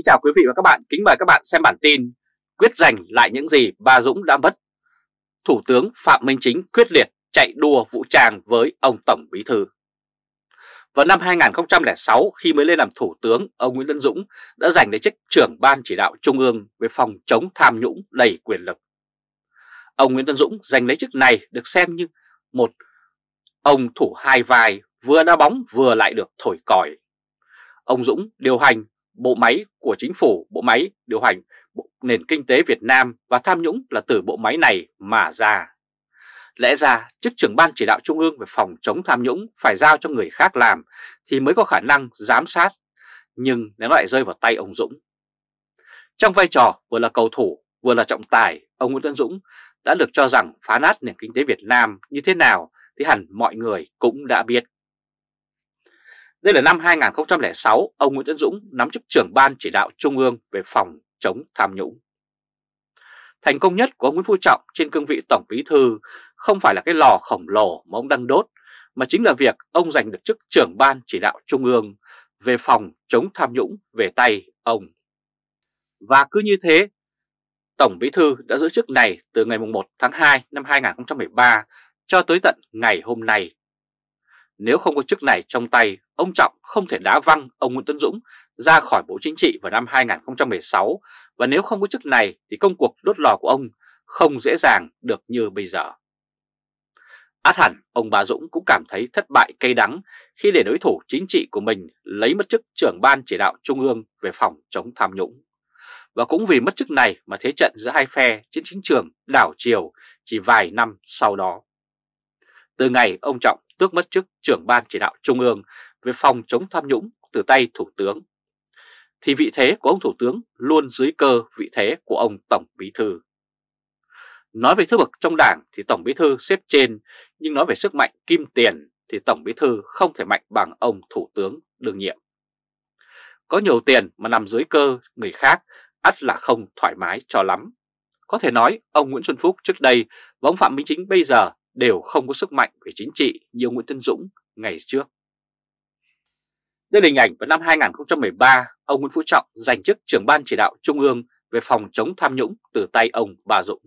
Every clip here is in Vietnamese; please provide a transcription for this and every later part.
Kính chào quý vị và các bạn, kính mời các bạn xem bản tin Quyết giành lại những gì bà Dũng đã mất Thủ tướng Phạm Minh Chính quyết liệt chạy đua vũ trang với ông Tổng Bí Thư Vào năm 2006 khi mới lên làm Thủ tướng, ông Nguyễn Tân Dũng đã giành lấy chức trưởng Ban Chỉ đạo Trung ương về phòng chống tham nhũng đầy quyền lực Ông Nguyễn Tân Dũng giành lấy chức này được xem như một ông thủ hai vai vừa đá bóng vừa lại được thổi còi ông Dũng điều hành bộ máy của chính phủ, bộ máy điều hành bộ nền kinh tế Việt Nam và tham nhũng là từ bộ máy này mà ra. Lẽ ra chức trưởng ban chỉ đạo trung ương về phòng chống tham nhũng phải giao cho người khác làm thì mới có khả năng giám sát, nhưng nó lại rơi vào tay ông Dũng. Trong vai trò vừa là cầu thủ vừa là trọng tài, ông Nguyễn Tân Dũng đã được cho rằng phá nát nền kinh tế Việt Nam như thế nào thì hẳn mọi người cũng đã biết. Đây là năm 2006, ông Nguyễn Tấn Dũng nắm chức trưởng ban chỉ đạo Trung ương về phòng chống tham nhũng. Thành công nhất của ông Nguyễn Phú Trọng trên cương vị Tổng Bí Thư không phải là cái lò khổng lồ mà ông đang đốt, mà chính là việc ông giành được chức trưởng ban chỉ đạo Trung ương về phòng chống tham nhũng về tay ông. Và cứ như thế, Tổng Bí Thư đã giữ chức này từ ngày 1 tháng 2 năm 2013 cho tới tận ngày hôm nay. Nếu không có chức này trong tay, ông Trọng không thể đá văng ông Nguyễn Tuấn Dũng ra khỏi Bộ Chính trị vào năm 2016 và nếu không có chức này thì công cuộc đốt lò của ông không dễ dàng được như bây giờ. Át hẳn, ông bà Dũng cũng cảm thấy thất bại cay đắng khi để đối thủ chính trị của mình lấy mất chức trưởng ban chỉ đạo trung ương về phòng chống tham nhũng. Và cũng vì mất chức này mà thế trận giữa hai phe trên chính trường đảo chiều chỉ vài năm sau đó. Từ ngày ông Trọng tước mất chức trưởng ban chỉ đạo trung ương về phòng chống tham nhũng từ tay Thủ tướng, thì vị thế của ông Thủ tướng luôn dưới cơ vị thế của ông Tổng Bí Thư. Nói về thứ bậc trong đảng thì Tổng Bí Thư xếp trên, nhưng nói về sức mạnh kim tiền thì Tổng Bí Thư không thể mạnh bằng ông Thủ tướng đương nhiệm. Có nhiều tiền mà nằm dưới cơ người khác ắt là không thoải mái cho lắm. Có thể nói ông Nguyễn Xuân Phúc trước đây và ông Phạm Minh Chính bây giờ đều không có sức mạnh về chính trị như ông Nguyễn Tân Dũng ngày trước. Đây là hình ảnh vào năm 2013, ông Nguyễn Phú Trọng giành chức trưởng ban chỉ đạo Trung ương về phòng chống tham nhũng từ tay ông Bà Dũng.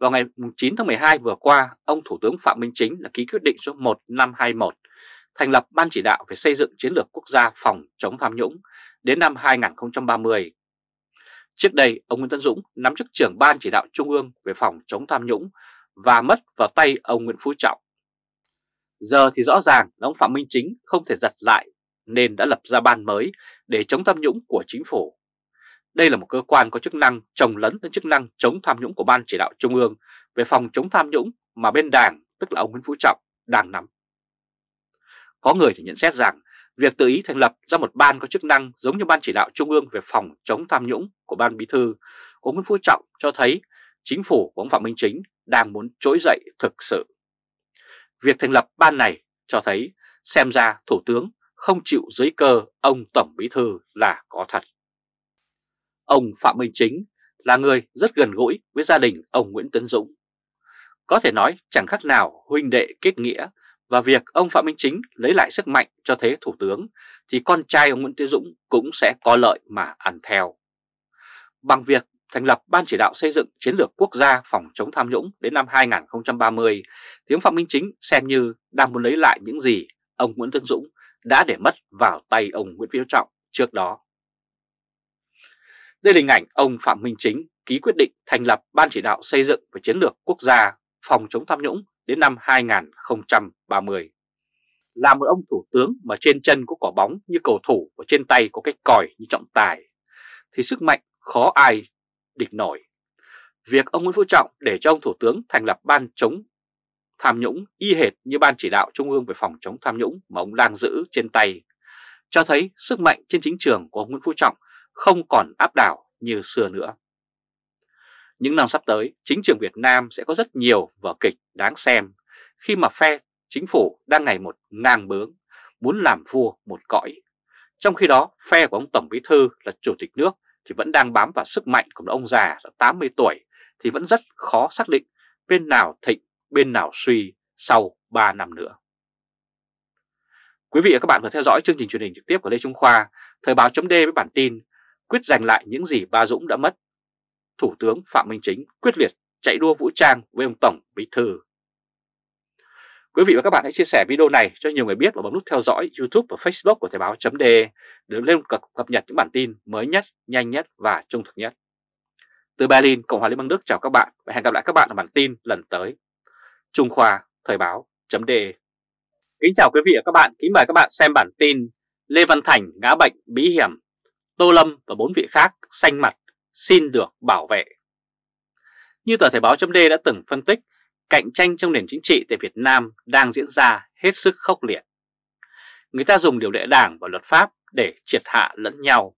Vào ngày 9 tháng 12 vừa qua, ông Thủ tướng Phạm Minh Chính đã ký quyết định số 1521 thành lập Ban chỉ đạo về xây dựng chiến lược quốc gia phòng chống tham nhũng đến năm 2030. Trước đây, ông Nguyễn Tân Dũng nắm chức trưởng Ban chỉ đạo Trung ương về phòng chống tham nhũng và mất vào tay ông Nguyễn Phú Trọng. Giờ thì rõ ràng là ông Phạm Minh Chính không thể giật lại nên đã lập ra ban mới để chống tham nhũng của chính phủ. Đây là một cơ quan có chức năng trồng lấn đến chức năng chống tham nhũng của Ban Chỉ đạo Trung ương về phòng chống tham nhũng mà bên Đảng, tức là ông Nguyễn Phú Trọng, đang nắm. Có người thì nhận xét rằng việc tự ý thành lập ra một ban có chức năng giống như Ban Chỉ đạo Trung ương về phòng chống tham nhũng của Ban Bí Thư của Nguyễn Phú Trọng cho thấy chính phủ của ông Phạm Minh Chính đang muốn trỗi dậy thực sự. Việc thành lập ban này cho thấy xem ra Thủ tướng không chịu dưới cơ ông Tổng Bí Thư là có thật. Ông Phạm Minh Chính là người rất gần gũi với gia đình ông Nguyễn Tấn Dũng. Có thể nói chẳng khác nào huynh đệ kết nghĩa và việc ông Phạm Minh Chính lấy lại sức mạnh cho thế Thủ tướng thì con trai ông Nguyễn Tấn Dũng cũng sẽ có lợi mà ăn theo. Bằng việc thành lập Ban chỉ đạo xây dựng chiến lược quốc gia phòng chống tham nhũng đến năm 2030 thì ông Phạm Minh Chính xem như đang muốn lấy lại những gì ông Nguyễn Tân Dũng đã để mất vào tay ông Nguyễn Phú Trọng trước đó. Đây là hình ảnh ông Phạm Minh Chính ký quyết định thành lập Ban chỉ đạo xây dựng và chiến lược quốc gia phòng chống tham nhũng đến năm 2030. Là một ông thủ tướng mà trên chân có quả bóng như cầu thủ và trên tay có cái còi như trọng tài, thì sức mạnh khó ai địch nổi. Việc ông Nguyễn Phú Trọng để cho ông Thủ tướng thành lập ban chống tham nhũng y hệt như ban chỉ đạo trung ương về phòng chống tham nhũng mà ông đang giữ trên tay, cho thấy sức mạnh trên chính trường của ông Nguyễn Phú Trọng không còn áp đảo như xưa nữa. Những năm sắp tới, chính trường Việt Nam sẽ có rất nhiều vở kịch đáng xem khi mà phe chính phủ đang ngày một ngang bướng, muốn làm vua một cõi. Trong khi đó, phe của ông Tổng Bí Thư là Chủ tịch nước thì vẫn đang bám vào sức mạnh của ông già đã 80 tuổi thì vẫn rất khó xác định bên nào thịnh, bên nào suy sau 3 năm nữa. Quý vị và các bạn vừa theo dõi chương trình truyền hình trực tiếp của Lê Trung Khoa, Thời báo chấm với bản tin Quyết giành lại những gì Ba Dũng đã mất. Thủ tướng Phạm Minh Chính quyết liệt chạy đua vũ trang với ông Tổng Bí Thư Quý vị và các bạn hãy chia sẻ video này cho nhiều người biết và bấm nút theo dõi YouTube và Facebook của Thời báo .de để lên cập, cập nhật những bản tin mới nhất, nhanh nhất và trung thực nhất. Từ Berlin, Cộng hòa Liên bang Đức chào các bạn và hẹn gặp lại các bạn ở bản tin lần tới. Trung Khoa, Thời báo .de Kính chào quý vị và các bạn, kính mời các bạn xem bản tin Lê Văn Thành ngã bệnh bí hiểm, Tô Lâm và bốn vị khác xanh mặt xin được bảo vệ. Như tờ Thời báo .d đã từng phân tích, cạnh tranh trong nền chính trị tại Việt Nam đang diễn ra hết sức khốc liệt. Người ta dùng điều lệ đảng và luật pháp để triệt hạ lẫn nhau.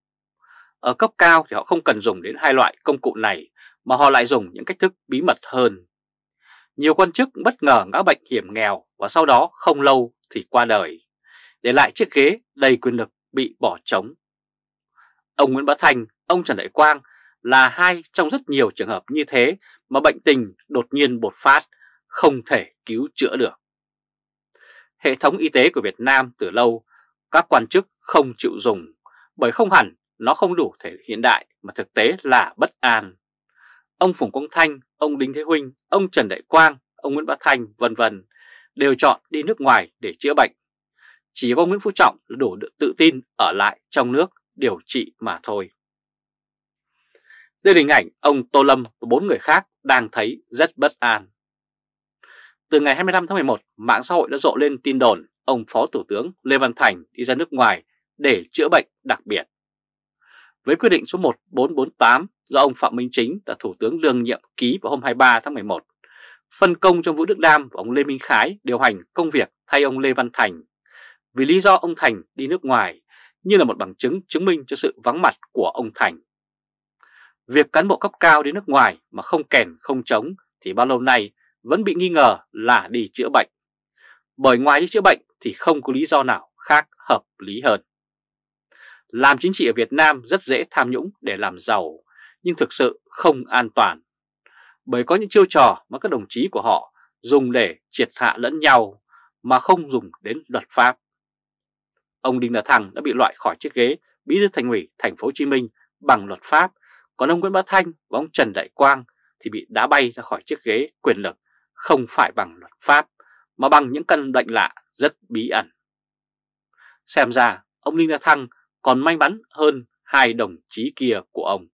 Ở cấp cao thì họ không cần dùng đến hai loại công cụ này mà họ lại dùng những cách thức bí mật hơn. Nhiều quan chức bất ngờ ngã bệnh hiểm nghèo và sau đó không lâu thì qua đời, để lại chiếc ghế đầy quyền lực bị bỏ trống. Ông Nguyễn Bá Thành, ông Trần Đại Quang là hai trong rất nhiều trường hợp như thế mà bệnh tình đột nhiên bột phát, không thể cứu chữa được. Hệ thống y tế của Việt Nam từ lâu, các quan chức không chịu dùng bởi không hẳn nó không đủ thể hiện đại mà thực tế là bất an. Ông Phùng Quang Thanh, ông Đinh Thế Huynh, ông Trần Đại Quang, ông Nguyễn Bá Thanh vân vân đều chọn đi nước ngoài để chữa bệnh. Chỉ có Nguyễn Phú Trọng đủ tự tin ở lại trong nước điều trị mà thôi. Đây là hình ảnh ông Tô Lâm và bốn người khác đang thấy rất bất an. Từ ngày 25 tháng 11, mạng xã hội đã rộ lên tin đồn ông Phó Thủ tướng Lê Văn Thành đi ra nước ngoài để chữa bệnh đặc biệt. Với quyết định số 1448 do ông Phạm Minh Chính là Thủ tướng đương nhiệm ký vào hôm 23 tháng 11, phân công cho Vũ Đức Đam và ông Lê Minh Khái điều hành công việc thay ông Lê Văn Thành. Vì lý do ông Thành đi nước ngoài như là một bằng chứng chứng minh cho sự vắng mặt của ông Thành Việc cán bộ cấp cao đến nước ngoài mà không kèn không chống thì bao lâu nay vẫn bị nghi ngờ là đi chữa bệnh. Bởi ngoài đi chữa bệnh thì không có lý do nào khác hợp lý hơn. Làm chính trị ở Việt Nam rất dễ tham nhũng để làm giàu, nhưng thực sự không an toàn. Bởi có những chiêu trò mà các đồng chí của họ dùng để triệt hạ lẫn nhau mà không dùng đến luật pháp. Ông Đinh La Thăng đã bị loại khỏi chiếc ghế bí thư thành ủy thành phố Hồ Chí Minh bằng luật pháp còn ông Nguyễn Bá Thanh và ông Trần Đại Quang thì bị đá bay ra khỏi chiếc ghế quyền lực không phải bằng luật pháp mà bằng những căn bệnh lạ rất bí ẩn. Xem ra ông Linh La Thăng còn may mắn hơn hai đồng chí kia của ông.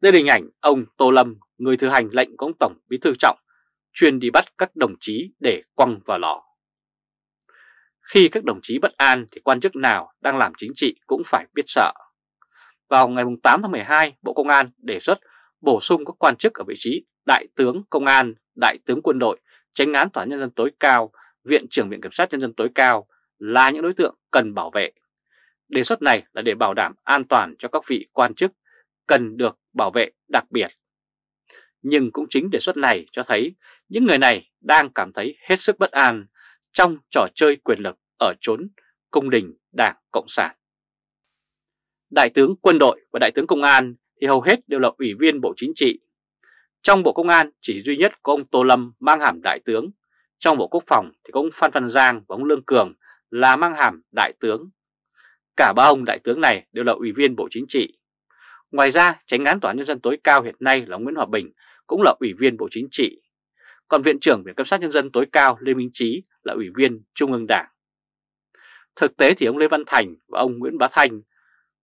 Đây là hình ảnh ông Tô Lâm, người thực hành lệnh của ông Tổng Bí Thư Trọng, chuyên đi bắt các đồng chí để quăng vào lò. Khi các đồng chí bất an thì quan chức nào đang làm chính trị cũng phải biết sợ vào ngày 8 tháng 12, Bộ Công an đề xuất bổ sung các quan chức ở vị trí Đại tướng Công an, Đại tướng Quân đội, Tránh án Tòa Nhân dân tối cao, Viện trưởng Viện Kiểm sát Nhân dân tối cao là những đối tượng cần bảo vệ. Đề xuất này là để bảo đảm an toàn cho các vị quan chức cần được bảo vệ đặc biệt. Nhưng cũng chính đề xuất này cho thấy những người này đang cảm thấy hết sức bất an trong trò chơi quyền lực ở chốn cung đình Đảng Cộng sản đại tướng quân đội và đại tướng công an thì hầu hết đều là ủy viên Bộ Chính trị. Trong Bộ Công an chỉ duy nhất có ông Tô Lâm mang hàm đại tướng, trong Bộ Quốc phòng thì có ông Phan Văn Giang và ông Lương Cường là mang hàm đại tướng. Cả ba ông đại tướng này đều là ủy viên Bộ Chính trị. Ngoài ra, tránh án Tòa án Nhân dân tối cao hiện nay là ông Nguyễn Hòa Bình cũng là ủy viên Bộ Chính trị. Còn Viện trưởng Viện Cấp sát Nhân dân tối cao Lê Minh Trí là ủy viên Trung ương Đảng. Thực tế thì ông Lê Văn Thành và ông Nguyễn Bá Thành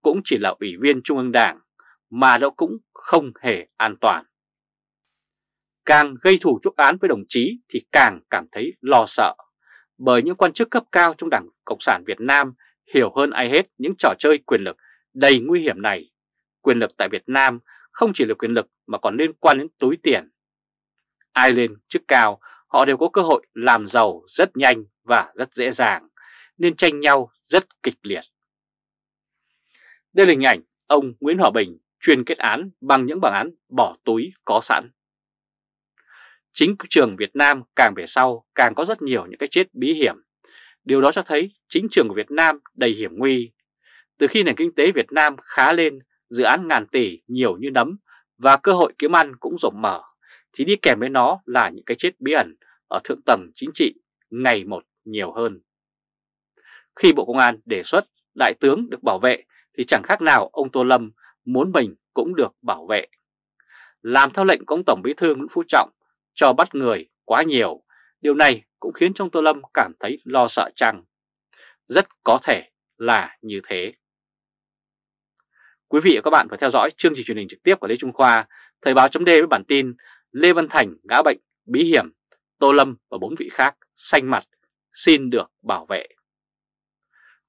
cũng chỉ là ủy viên Trung ương Đảng mà nó cũng không hề an toàn. Càng gây thủ chuốc án với đồng chí thì càng cảm thấy lo sợ bởi những quan chức cấp cao trong Đảng Cộng sản Việt Nam hiểu hơn ai hết những trò chơi quyền lực đầy nguy hiểm này. Quyền lực tại Việt Nam không chỉ là quyền lực mà còn liên quan đến túi tiền. Ai lên chức cao, họ đều có cơ hội làm giàu rất nhanh và rất dễ dàng, nên tranh nhau rất kịch liệt. Đây là hình ảnh ông Nguyễn Hòa Bình truyền kết án bằng những bản án bỏ túi có sẵn. Chính trường Việt Nam càng về sau càng có rất nhiều những cái chết bí hiểm. Điều đó cho thấy chính trường của Việt Nam đầy hiểm nguy. Từ khi nền kinh tế Việt Nam khá lên, dự án ngàn tỷ nhiều như nấm và cơ hội kiếm ăn cũng rộng mở, thì đi kèm với nó là những cái chết bí ẩn ở thượng tầng chính trị ngày một nhiều hơn. Khi Bộ Công an đề xuất đại tướng được bảo vệ thì chẳng khác nào ông Tô Lâm muốn mình cũng được bảo vệ. Làm theo lệnh của ông Tổng Bí Thư Nguyễn Phú Trọng cho bắt người quá nhiều, điều này cũng khiến trong Tô Lâm cảm thấy lo sợ chăng. Rất có thể là như thế. Quý vị và các bạn phải theo dõi chương trình truyền hình trực tiếp của Lê Trung Khoa, Thời báo chấm với bản tin Lê Văn Thành ngã bệnh, bí hiểm, Tô Lâm và bốn vị khác xanh mặt, xin được bảo vệ.